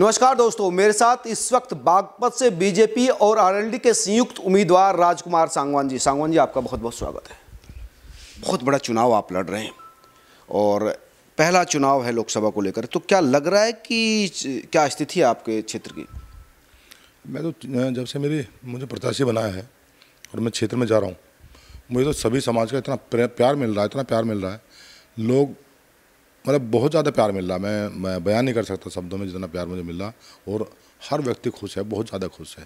नमस्कार दोस्तों मेरे साथ इस वक्त बागपत से बीजेपी और आरएलडी के संयुक्त उम्मीदवार राजकुमार सांगवान जी सांगवान जी आपका बहुत बहुत स्वागत है बहुत बड़ा चुनाव आप लड़ रहे हैं और पहला चुनाव है लोकसभा को लेकर तो क्या लग रहा है कि क्या स्थिति है आपके क्षेत्र की मैं तो जब से मेरी मुझे प्रत्याशी बनाया है और मैं क्षेत्र में जा रहा हूँ मुझे तो सभी समाज का इतना प्यार मिल रहा है इतना प्यार मिल रहा है लोग मतलब बहुत ज़्यादा प्यार मिल रहा मैं मैं बयान नहीं कर सकता शब्दों में जितना प्यार मुझे मिल रहा और हर व्यक्ति खुश है बहुत ज़्यादा खुश है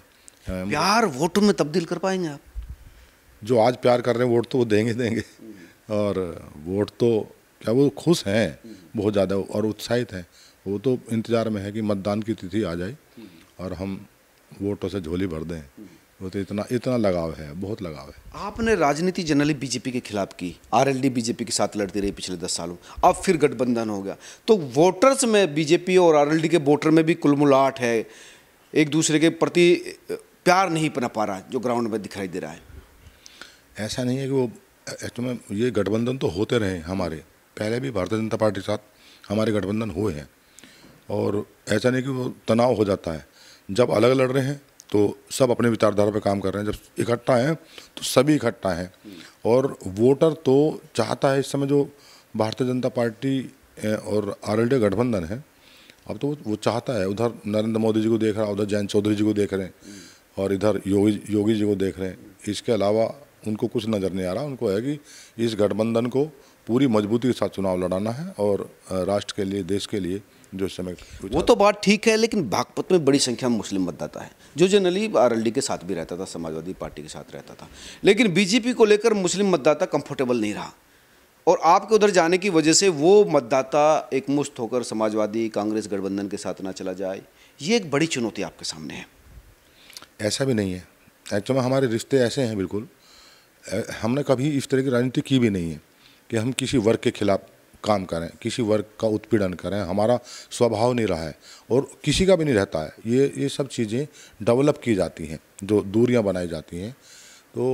प्यार वोटों में तब्दील कर पाएंगे आप जो आज प्यार कर रहे हैं वोट तो वो देंगे देंगे और वोट तो क्या वो खुश हैं बहुत ज़्यादा और उत्साहित हैं वो तो इंतज़ार में है कि मतदान की तिथि आ जाए और हम वोटों से झोली भर दें वो तो इतना इतना लगाव है बहुत लगाव है आपने राजनीति जनरली बीजेपी के खिलाफ की आरएलडी बीजेपी के साथ लड़ती रही पिछले दस सालों अब फिर गठबंधन हो गया तो वोटर्स में बीजेपी और आरएलडी के वोटर में भी कुलमुलाट है एक दूसरे के प्रति प्यार नहीं बना पा रहा जो ग्राउंड में दिखाई दे रहा है ऐसा नहीं है कि वो एक्चुअल ये गठबंधन तो होते रहे हमारे पहले भी भारतीय जनता पार्टी के साथ हमारे गठबंधन हुए हैं और ऐसा नहीं कि वो तनाव हो जाता है जब अलग लड़ रहे हैं तो सब अपने विचारधारा पर काम कर रहे हैं जब इकट्ठा हैं तो सभी इकट्ठा हैं और वोटर तो चाहता है इस समय जो भारतीय जनता पार्टी और आर गठबंधन है अब तो वो चाहता है उधर नरेंद्र मोदी जी को देख रहा है उधर जयंत चौधरी जी को देख रहे हैं और इधर योगी योगी जी को देख रहे हैं इसके अलावा उनको कुछ नज़र नहीं आ रहा उनको है कि इस गठबंधन को पूरी मजबूती के साथ चुनाव लड़ाना है और राष्ट्र के लिए देश के लिए जो समय वो तो बात ठीक है लेकिन भागपत में बड़ी संख्या में मुस्लिम मतदाता है जो जनरली आरएलडी के साथ भी रहता था समाजवादी पार्टी के साथ रहता था लेकिन बीजेपी को लेकर मुस्लिम मतदाता कंफर्टेबल नहीं रहा और आपके उधर जाने की वजह से वो मतदाता एक मुश्त होकर समाजवादी कांग्रेस गठबंधन के साथ ना चला जाए ये एक बड़ी चुनौती आपके सामने है ऐसा भी नहीं है एक्चुअल में हमारे रिश्ते ऐसे हैं बिल्कुल हमने कभी इस तरह की राजनीति की भी नहीं है कि हम किसी वर्ग के खिलाफ काम करें किसी वर्ग का उत्पीड़न करें हमारा स्वभाव नहीं रहा है और किसी का भी नहीं रहता है ये ये सब चीज़ें डेवलप की जाती हैं जो दूरियां बनाई जाती हैं तो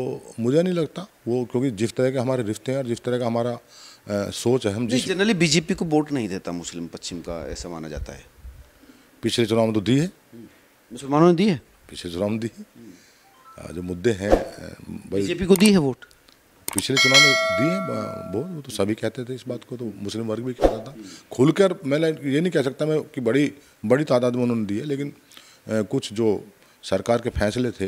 मुझे नहीं लगता वो क्योंकि जिस तरह के हमारे रिश्ते हैं और जिस तरह का हमारा आ, सोच है हम जिस जनरली बीजेपी को वोट नहीं देता मुस्लिम पश्चिम का ऐसा माना जाता है पिछले चुनाव में तो दी है हम्म, मुसलमानों ने दी है पिछले चुनाव में दी है जो मुद्दे हैं बीजेपी को दी है वोट पिछले चुनाव में दिए है वो तो सभी कहते थे इस बात को तो मुस्लिम वर्ग भी कहता था खुलकर मैं ये नहीं कह सकता मैं कि बड़ी बड़ी तादाद में उन्होंने दी है लेकिन कुछ जो सरकार के फैसले थे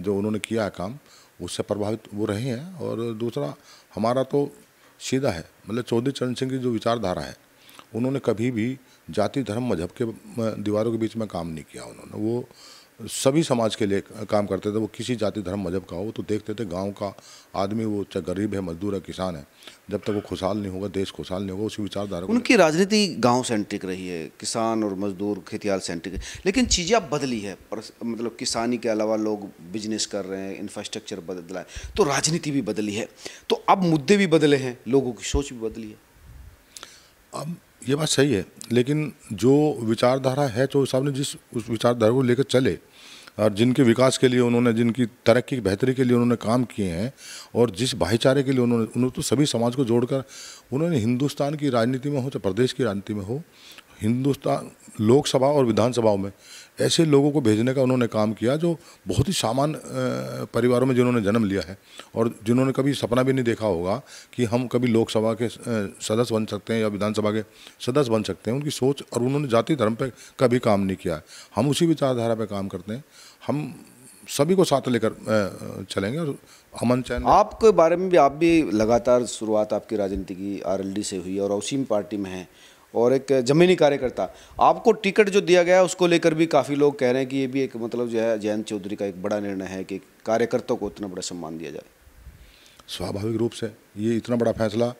जो उन्होंने किया है काम उससे प्रभावित वो रहे हैं और दूसरा हमारा तो सीधा है मतलब चौधरी चरण सिंह की जो विचारधारा है उन्होंने कभी भी जाति धर्म मजहब के दीवारों के बीच में काम नहीं किया उन्होंने वो सभी समाज के लिए काम करते थे वो किसी जाति धर्म मजहब का हो तो देखते थे गांव का आदमी वो चाहे गरीब है मजदूर है किसान है जब तक वो खुशहाल नहीं होगा देश खुशहाल नहीं होगा उसी विचारधारा उनकी राजनीति गांव सेंट्रिक रही है किसान और मजदूर खेतियाल सेंट्रिक लेकिन चीज़ें अब बदली है पर, मतलब किसानी के अलावा लोग बिजनेस कर रहे हैं इंफ्रास्ट्रक्चर बदला है तो राजनीति भी बदली है तो अब मुद्दे भी बदले हैं लोगों की सोच भी बदली है अब ये बात सही है लेकिन जो विचारधारा है चौधरी साहब ने जिस उस विचारधारा को लेकर चले और जिनके विकास के लिए उन्होंने जिनकी तरक्की बेहतरी के लिए उन्होंने काम किए हैं और जिस भाईचारे के लिए उन्होंने उन्होंने तो सभी समाज को जोड़कर उन्होंने हिंदुस्तान की राजनीति में हो चाहे प्रदेश की राजनीति में हो हिंदुस्तान लोकसभा और विधानसभाओं में ऐसे लोगों को भेजने का उन्होंने काम किया जो बहुत ही सामान्य परिवारों में जिन्होंने जन्म लिया है और जिन्होंने कभी सपना भी नहीं देखा होगा कि हम कभी लोकसभा के सदस्य बन सकते हैं या विधानसभा के सदस्य बन सकते हैं उनकी सोच और उन्होंने जाति धर्म पर कभी काम नहीं किया हम उसी विचारधारा पर काम करते हैं हम सभी को साथ लेकर चलेंगे और अमन चैन आपके बारे में भी आप भी लगातार शुरुआत आपकी राजनीति की आर से हुई और उसी पार्टी में हैं और एक जमीनी कार्यकर्ता आपको टिकट जो दिया गया उसको लेकर भी काफ़ी लोग कह रहे हैं कि ये भी एक मतलब जो है जयंत चौधरी का एक बड़ा निर्णय है कि कार्यकर्ताओं को इतना बड़ा सम्मान दिया जाए स्वाभाविक रूप से ये इतना बड़ा फैसला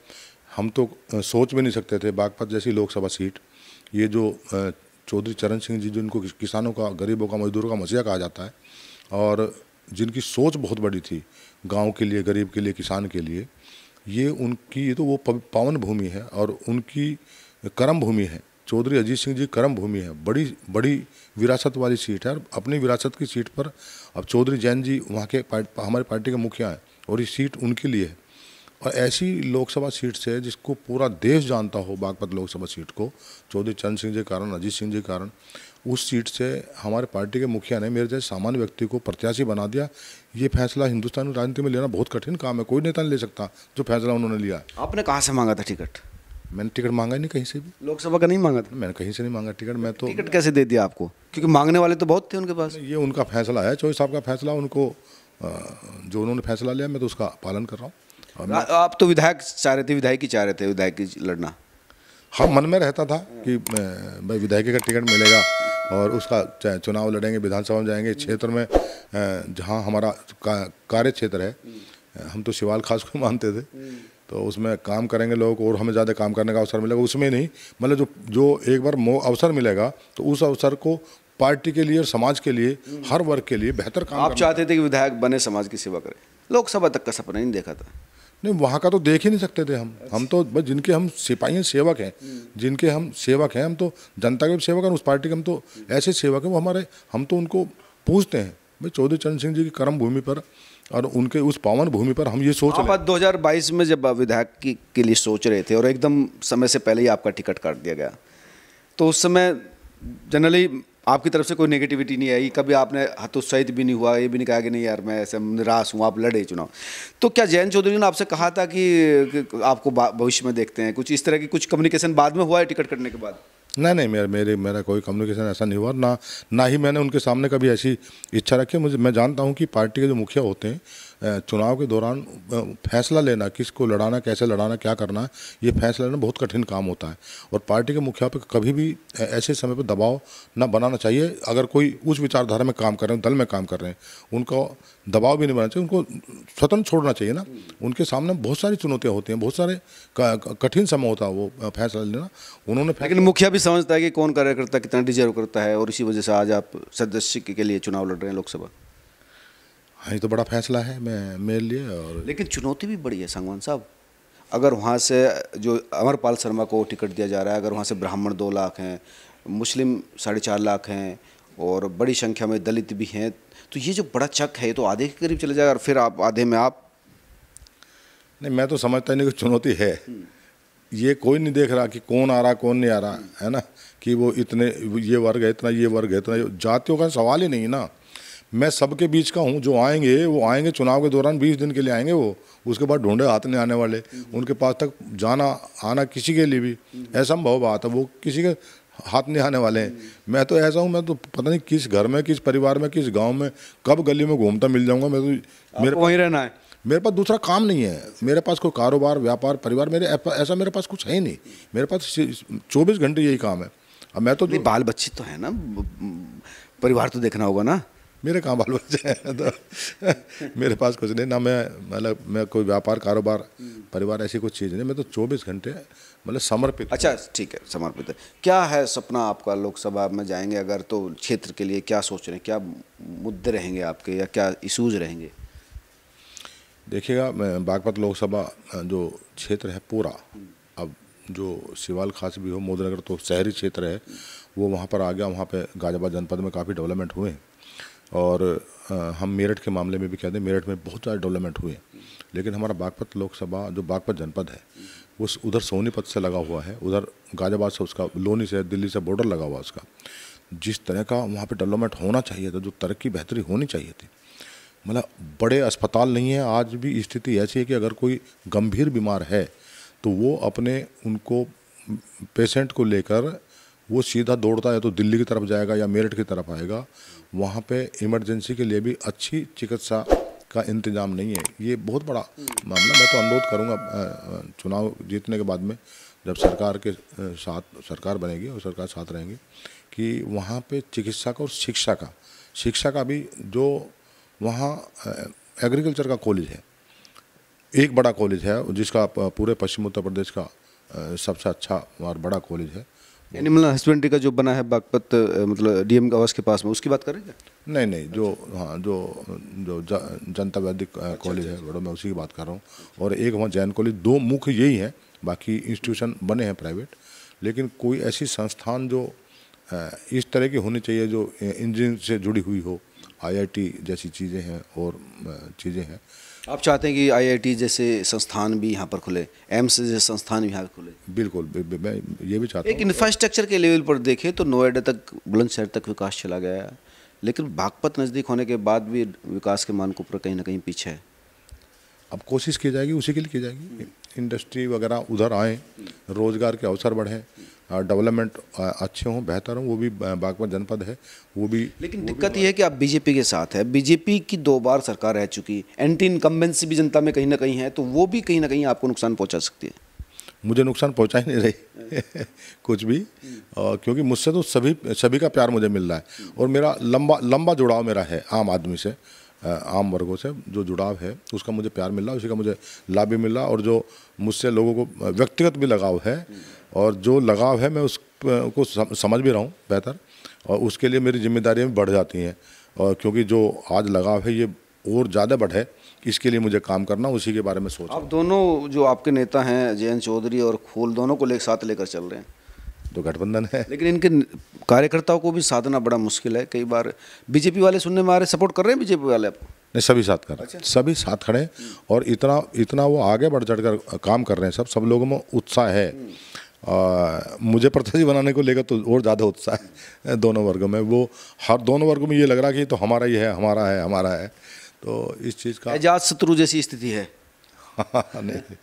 हम तो सोच भी नहीं सकते थे बागपत जैसी लोकसभा सीट ये जो चौधरी चरण सिंह जी जिनको किसानों का गरीबों का मजदूरों का मसीहा कहा जाता है और जिनकी सोच बहुत बड़ी थी गांव के लिए गरीब के लिए किसान के लिए ये उनकी ये तो वो पावन भूमि है और उनकी कर्म भूमि है चौधरी अजीत सिंह जी कर्म भूमि है बड़ी बड़ी विरासत वाली सीट है और अपनी विरासत की सीट पर अब चौधरी जैन जी वहाँ के पार्ट, हमारी पार्टी के मुखिया हैं और ये सीट उनके लिए है और ऐसी लोकसभा सीट से जिसको पूरा देश जानता हो बागपत लोकसभा सीट को चौधरी चरण सिंह जी कारण अजीत सिंह जी कारण उस सीट से हमारे पार्टी के मुखिया ने मेरे जैसे सामान्य व्यक्ति को प्रत्याशी बना दिया ये फैसला हिंदुस्तानी राजनीति में लेना बहुत कठिन काम है कोई नेता नहीं ले सकता जो फैसला उन्होंने लिया आपने कहाँ से मांगा था टिकट मैंने टिकट मांगा नहीं कहीं से भी लोकसभा का नहीं मांगा था मैंने कहीं से नहीं मांगा टिकट मैं तो टिकट कैसे दे दिया आपको क्योंकि मांगने वाले तो बहुत थे उनके पास ये उनका फैसला है चौधरी साहब का फैसला उनको जो उन्होंने फैसला लिया मैं तो उसका पालन कर रहा हूँ आप तो विधायक चाह रहे थे विधायक ही चाह रहे थे विधायक की लड़ना हाँ मन में रहता था कि भाई विधायक का टिकट मिलेगा और उसका चुनाव लड़ेंगे विधानसभा में जाएंगे क्षेत्र में जहाँ हमारा कार्य क्षेत्र है हम तो शिवाल खास को मानते थे हम्म। तो उसमें काम करेंगे लोग और हमें ज़्यादा काम करने का अवसर मिलेगा उसमें नहीं मतलब जो जो एक बार मो अवसर मिलेगा तो उस अवसर को पार्टी के लिए और समाज के लिए हर वर्ग के लिए बेहतर काम आप चाहते थे कि विधायक बने समाज की सेवा करें लोकसभा तक का सपना नहीं देखा था नहीं वहाँ का तो देख ही नहीं सकते थे हम हम तो बस जिनके हम सिपाही हैं सेवक हैं जिनके हम सेवक हैं हम तो जनता के भी सेवक हैं उस पार्टी के हम तो ऐसे सेवक हैं वो हमारे हम तो उनको पूछते हैं भाई चौधरी चरण सिंह जी की कर्म भूमि पर और उनके उस पावन भूमि पर हम ये सोच आप दो हजार बाईस में जब विधायक की के लिए सोच रहे थे और एकदम समय से पहले ही आपका टिकट काट दिया गया तो उस समय जनरली आपकी तरफ से कोई नेगेटिविटी नहीं आई कभी आपने हतोत्साहित भी नहीं हुआ ये भी नहीं कहा कि नहीं यार मैं ऐसे निराश हूँ आप लड़े चुनाव तो क्या जयंत चौधरी ने आपसे कहा था कि आपको भविष्य में देखते हैं कुछ इस तरह की कुछ कम्युनिकेशन बाद में हुआ है टिकट कटने के बाद नहीं नहीं मेरा मेरे मेरा कोई कम्युनिकेशन ऐसा नहीं हुआ ना ना ही मैंने उनके सामने कभी ऐसी इच्छा रखी मुझे मैं जानता हूँ कि पार्टी के जो मुखिया होते हैं चुनाव के दौरान फैसला लेना किसको लड़ाना कैसे लड़ाना क्या करना है ये फैसला लेना बहुत कठिन काम होता है और पार्टी के मुखिया पर कभी भी ऐसे समय पर दबाव न बनाना चाहिए अगर कोई उस विचारधारा में काम कर रहे हैं दल में काम कर रहे हैं उनको दबाव भी नहीं बनाना चाहिए उनको स्वतंत्र छोड़ना चाहिए ना उनके सामने बहुत सारी चुनौतियाँ होती हैं बहुत सारे कठिन समय होता है वो फैसला लेना उन्होंने लेकिन मुखिया भी समझता है कि कौन कार्यकर्ता कितना डिजर्व करता है और इसी वजह से आज आप सदस्य के लिए चुनाव लड़ रहे हैं लोकसभा हाँ ये तो बड़ा फैसला है मैं मेरे लिए और लेकिन चुनौती भी बड़ी है संगवान साहब अगर वहाँ से जो अमरपाल शर्मा को टिकट दिया जा रहा है अगर वहाँ से ब्राह्मण दो लाख हैं मुस्लिम साढ़े चार लाख हैं और बड़ी संख्या में दलित भी हैं तो ये जो बड़ा चक है ये तो आधे के करीब चले जाएगा और फिर आप आधे में आप नहीं मैं तो समझता नहीं कि चुनौती है हम्म। ये कोई नहीं देख रहा कि कौन आ रहा कौन नहीं आ रहा हम्म। है ना कि वो इतने ये वर्ग है इतना ये वर्ग है इतना जातियों का सवाल ही नहीं ना मैं सबके बीच का हूँ जो आएंगे वो आएंगे चुनाव के दौरान बीस दिन के लिए आएंगे वो उसके बाद ढूंढे हाथ नहीं आने वाले उनके पास तक जाना आना किसी के लिए भी असंभव बात है वो किसी के हाथ नहीं आने वाले हैं मैं तो ऐसा हूँ मैं तो पता नहीं किस घर में किस परिवार में किस गांव में कब गली में घूमता मिल जाऊंगा मैं तो मेरे वहीं रहना है मेरे पास दूसरा काम नहीं है मेरे पास कोई कारोबार व्यापार परिवार मेरे ऐसा मेरे पास कुछ है ही नहीं मेरे पास चौबीस घंटे यही काम है अब मैं तो बाल बच्चे तो है ना परिवार तो देखना होगा ना मेरे कहाँ बाल बच्चे हैं तो मेरे पास कुछ नहीं ना मैं मतलब मैं कोई व्यापार कारोबार हम्म। परिवार ऐसी कुछ चीज़ नहीं मैं तो चौबीस घंटे मतलब समर्पित अच्छा ठीक है समर्पित है क्या है सपना आपका लोकसभा में जाएंगे अगर तो क्षेत्र के लिए क्या सोच रहे हैं क्या मुद्दे रहेंगे आपके या क्या इशूज रहेंगे देखिएगा मैं बागपत लोकसभा जो क्षेत्र है पूरा हम्म। अब जो सिवाल खास भी हो मोदनगर तो शहरी क्षेत्र है वो वहाँ पर आ गया वहाँ पे गाजियाबाद जनपद में काफ़ी डेवलपमेंट हुए हैं और हम मेरठ के मामले में भी कहते हैं मेरठ में बहुत सारे डेवलपमेंट हुए लेकिन हमारा बागपत लोकसभा जो बागपत जनपद है वो उधर सोनीपत से लगा हुआ है उधर गाजियाबाद से उसका लोनी से दिल्ली से बॉर्डर लगा हुआ उसका जिस तरह का वहाँ पर डेवलपमेंट होना चाहिए था जो तरक्की बेहतरी होनी चाहिए थी मतलब बड़े अस्पताल नहीं है आज भी स्थिति ऐसी है कि अगर कोई गंभीर बीमार है तो वो अपने उनको पेशेंट को लेकर वो सीधा दौड़ता है तो दिल्ली की तरफ जाएगा या मेरठ की तरफ आएगा वहाँ पे इमरजेंसी के लिए भी अच्छी चिकित्सा का इंतजाम नहीं है ये बहुत बड़ा मामला मैं तो अनुरोध करूँगा चुनाव जीतने के बाद में जब सरकार के साथ सरकार बनेगी और सरकार साथ रहेंगी कि वहाँ पे चिकित्सा का और शिक्षा का शिक्षा का भी जो वहाँ एग्रीकल्चर का कॉलेज है एक बड़ा कॉलेज है जिसका पूरे पश्चिम उत्तर प्रदेश का सबसे अच्छा और बड़ा कॉलेज है एनिमल हस्बेंड्री मतलब का जो बना है बागपत मतलब डीएम आवास के पास में उसकी बात करेंगे नहीं नहीं जो हाँ जो जो जनता वैदिक कॉलेज अच्छा, अच्छा, है अच्छा। बड़ो में उसी की बात कर रहा हूँ और एक वहाँ जैन कॉलेज दो मुख्य यही हैं बाकी इंस्टीट्यूशन बने हैं प्राइवेट लेकिन कोई ऐसी संस्थान जो इस तरह की होनी चाहिए जो इंजीनियरिंग से जुड़ी हुई हो आईआईटी जैसी चीज़ें हैं और चीज़ें हैं आप चाहते हैं कि आईआईटी जैसे संस्थान भी यहाँ पर खुले एम्स जैसे संस्थान भी यहाँ पर खुले बिल्कुल मैं ये भी चाहता एक इंफ्रास्ट्रक्चर के लेवल पर देखें तो नोएडा तक बुलंदशहर तक विकास चला गया है लेकिन बागपत नज़दीक होने के बाद भी विकास के मानकों पर कहीं ना कहीं पीछे है अब कोशिश की जाएगी उसी के लिए की जाएगी इंडस्ट्री हम्म। वगैरह उधर आए रोज़गार के अवसर बढ़ें डेवलपमेंट हाँ, अच्छे हों बेहतर हों वो भी बागपत जनपद है वो भी लेकिन वो दिक्कत यह है कि आप बीजेपी के साथ है बीजेपी की दो बार सरकार रह चुकी एंटी इनकम्बेंसी भी जनता में कहीं ना कहीं है तो वो भी कहीं ना कहीं आपको नुकसान पहुँचा सकती है मुझे नुकसान पहुंचा ही नहीं रही कुछ भी आ, हम्म। क्योंकि मुझसे तो सभी सभी का प्यार मुझे मिल रहा है और मेरा लंबा लंबा जुड़ाव मेरा है आम आदमी से आम वर्गों से जो जुड़ाव है उसका मुझे प्यार मिला उसी का मुझे लाभ भी मिला और जो मुझसे लोगों को व्यक्तिगत भी लगाव है और जो लगाव है मैं उसको समझ भी रहा हूँ बेहतर और उसके लिए मेरी जिम्मेदारियाँ भी बढ़ जाती हैं और क्योंकि जो आज लगाव है ये और ज़्यादा बढ़े इसके लिए मुझे काम करना उसी के बारे में सोच आप दोनों जो आपके नेता हैं जयंत चौधरी और खोल दोनों को ले साथ लेकर चल रहे हैं तो गठबंधन है लेकिन इनके कार्यकर्ताओं को भी साधना बड़ा मुश्किल है कई बार बीजेपी वाले सुनने में आ रहे सपोर्ट कर रहे हैं बीजेपी वाले आपको नहीं सभी साथ कर रहे हैं अच्छा। सभी साथ खड़े हैं और इतना इतना वो आगे बढ़ चढ़ कर काम कर रहे हैं सब सब लोगों में उत्साह है हम्म। आ, मुझे प्रत्याशी बनाने को लेकर तो और ज़्यादा उत्साह है दोनों वर्गों में वो हर दोनों वर्गों में ये लग रहा कि तो हमारा ही है हमारा है हमारा है तो इस चीज़ का एजाज शत्रु जैसी स्थिति है नहीं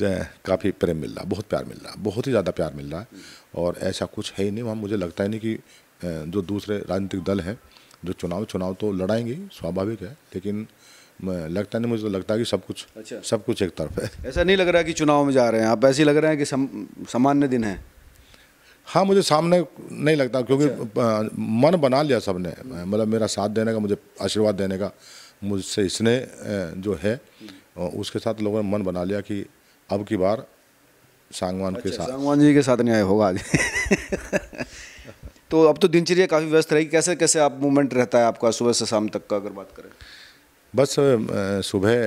काफ़ी प्रेम मिल रहा बहुत प्यार मिल रहा बहुत ही ज़्यादा प्यार मिल रहा है और ऐसा कुछ है ही नहीं वहाँ मुझे लगता ही नहीं कि जो दूसरे राजनीतिक दल हैं जो चुनाव चुनाव तो लड़ाएंगे स्वाभाविक है लेकिन लगता नहीं मुझे तो लगता है कि सब कुछ अच्छा सब कुछ एक तरफ है ऐसा नहीं लग रहा है कि चुनाव में जा रहे हैं आप ऐसे ही लग रहे हैं कि सम, सामान्य दिन है हाँ मुझे सामने नहीं लगता क्योंकि अच्छा। मन बना लिया सबने मतलब मेरा साथ देने का मुझे आशीर्वाद देने का मुझसे इसने जो है हम्म। उसके साथ लोगों ने मन बना लिया कि अब की बार सांगवान अच्छा, के साथ सांगवान जी के साथ न्याय होगा आज तो अब तो दिनचर्या काफ़ी व्यस्त रहेगी कैसे कैसे आप मूवमेंट रहता है आपका सुबह से शाम तक का अगर बात करें बस सुबह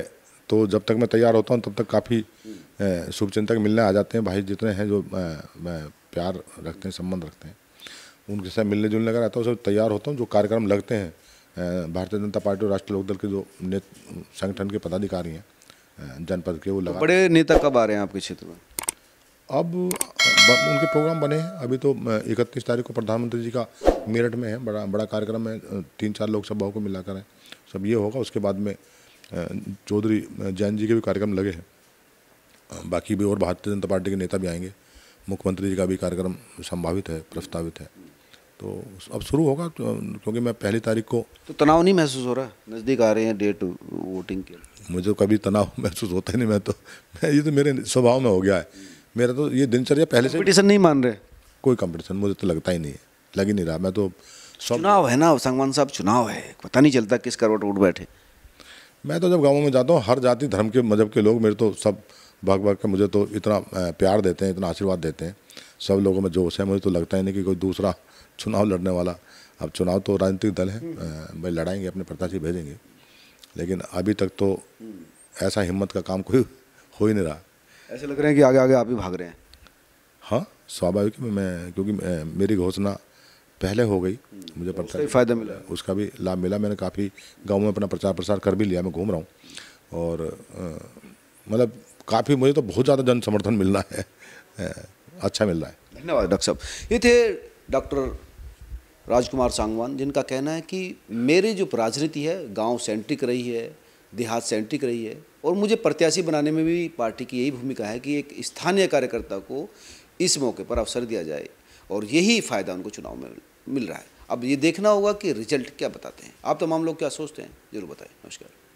तो जब तक मैं तैयार होता हूँ तब तक काफ़ी हम्म। शुभचिंतक मिलने आ जाते हैं भाई जितने हैं जो प्यार रखते हैं संबंध रखते हैं उनके साथ मिलने जुलने का रहता हूँ सब तैयार होता हूँ जो कार्यक्रम लगते हैं भारतीय जनता पार्टी और राष्ट्रीय लोकदल के जो संगठन के पदाधिकारी हैं जनपद के वो लगा तो बड़े नेता कब आ रहे हैं आपके क्षेत्र में अब उनके प्रोग्राम बने हैं अभी तो इकतीस तारीख को प्रधानमंत्री जी का मेरठ में है बड़ा बड़ा कार्यक्रम है तीन चार लोग सभाओं को मिलाकर है सब ये होगा उसके बाद में चौधरी जैन जी के भी कार्यक्रम लगे हैं बाकी भी और भारतीय जनता पार्टी के नेता भी आएंगे मुख्यमंत्री जी का भी कार्यक्रम संभावित है प्रस्तावित है तो अब शुरू होगा क्योंकि मैं पहली तारीख को तो तनाव नहीं महसूस हो रहा नज़दीक आ रहे हैं डेट वोटिंग के मुझे कभी तनाव महसूस होता ही नहीं मैं तो मैं ये तो मेरे स्वभाव में हो गया है मेरा तो ये दिनचर्या पहले से कंपटीशन नहीं मान रहे कोई कंपटीशन मुझे तो लगता ही नहीं है लग ही नहीं रहा मैं तो चुनाव है ना संगवान साहब चुनाव है पता नहीं चलता किस करवट उठ बैठे मैं तो जब गाँव में जाता हूँ हर जाति धर्म के मजहब के लोग मेरे तो सब भाग भाग के मुझे तो इतना प्यार देते हैं इतना आशीर्वाद देते हैं सब लोगों में जोश है मुझे तो लगता ही नहीं कि कोई दूसरा चुनाव लड़ने वाला अब चुनाव तो राजनीतिक दल है भाई लड़ाएंगे अपने प्रत्याशी भेजेंगे लेकिन अभी तक तो ऐसा हिम्मत का काम कोई हो ही नहीं रहा ऐसे लग रहे हैं कि आगे आगे आप ही भाग रहे हैं हाँ स्वाभाविक मैं, मैं क्योंकि मेरी घोषणा पहले हो गई मुझे तो पता फायदा मिला उसका भी लाभ मिला मैंने काफ़ी गाँव में अपना प्रचार प्रसार कर भी लिया मैं घूम रहा हूँ और मतलब काफ़ी मुझे तो बहुत ज़्यादा जन समर्थन मिल रहा है अच्छा मिल रहा है धन्यवाद डॉक्टर साहब ये थे डॉक्टर राजकुमार सांगवान जिनका कहना है कि मेरी जो राजनीति है गांव सेंट्रिक रही है देहात सेंट्रिक रही है और मुझे प्रत्याशी बनाने में भी पार्टी की यही भूमिका है कि एक स्थानीय कार्यकर्ता को इस मौके पर अवसर दिया जाए और यही फ़ायदा उनको चुनाव में मिल रहा है अब ये देखना होगा कि रिजल्ट क्या बताते हैं आप तमाम लोग क्या सोचते हैं जरूर बताएं नमस्कार